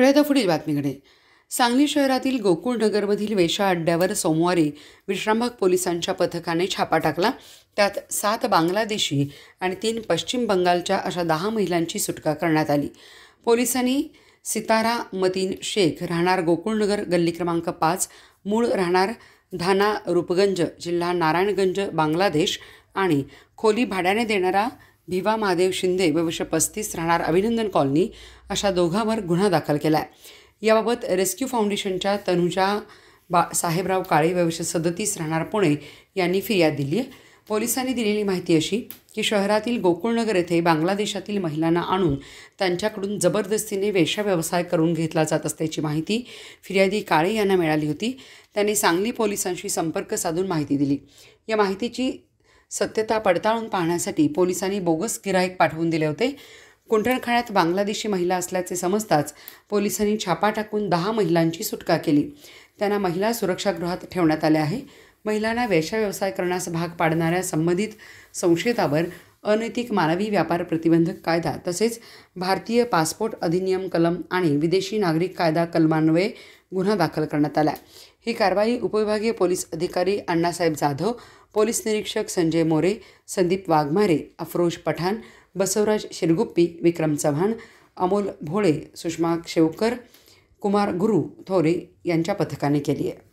वळूया तर पुढील बातमीकडे सांगली शहरातील गोकुळनगरमधील वेशा अड्ड्यावर सोमवारी विश्रामबाग पोलिसांच्या पथकाने छापा टाकला त्यात सात बांगलादेशी आणि तीन पश्चिम बंगालच्या अशा दहा महिलांची सुटका करण्यात आली पोलिसांनी सितारा मतीन शेख राहणार गोकुळनगर गल्ली क्रमांक पाच मूळ राहणार धाना रूपगंज जिल्हा नारायणगंज बांगलादेश आणि खोली भाड्याने देणारा भिवा महादेव शिंदे वर्ष पस्तीस राहणार अभिनंदन कॉलनी अशा दोघांवर गुन्हा दाखल केला आहे याबाबत रेस्क्यू फाउंडेशनच्या तनुजा बा साहेबराव काळे वर्ष सदतीस राहणार पुणे यांनी फिर्याद दिली आहे पोलिसांनी दिलेली माहिती अशी की शहरातील गोकुळनगर येथे बांगलादेशातील महिलांना आणून त्यांच्याकडून जबरदस्तीने व्यवसाय करून घेतला जात असल्याची माहिती फिर्यादी काळे यांना मिळाली होती त्यांनी सांगली पोलिसांशी संपर्क साधून माहिती दिली या माहितीची सत्यता पडताळून पाहण्यासाठी पोलिसांनी बोगस गिराईक पाठवून दिले होते कुंठणखाण्यात बांगलादेशी महिला असल्याचे समजताच पोलिसांनी छापा टाकून दहा महिलांची सुटका केली त्यांना महिला सुरक्षागृहात ठेवण्यात आले आहे महिलांना वेशाव्यवसाय करण्यास भाग पाडणाऱ्या संबंधित संशयितावर अनैतिक मानवी व्यापार प्रतिबंधक कायदा तसेच भारतीय पासपोर्ट अधिनियम कलम आणि विदेशी नागरिक कायदा कलमान्वये गुन्हा दाखल करण्यात आला ही कारवाई उपविभागीय पोलीस अधिकारी अण्णासाहेब जाधव पोलीस निरीक्षक संजय मोरे संदीप वाघमारे अफरोज पठाण बसवराज शिरगुप्पी विक्रम चव्हाण अमोल भोळे सुषमा शेवकर कुमार गुरु थोरे यांच्या पथकाने केली आहे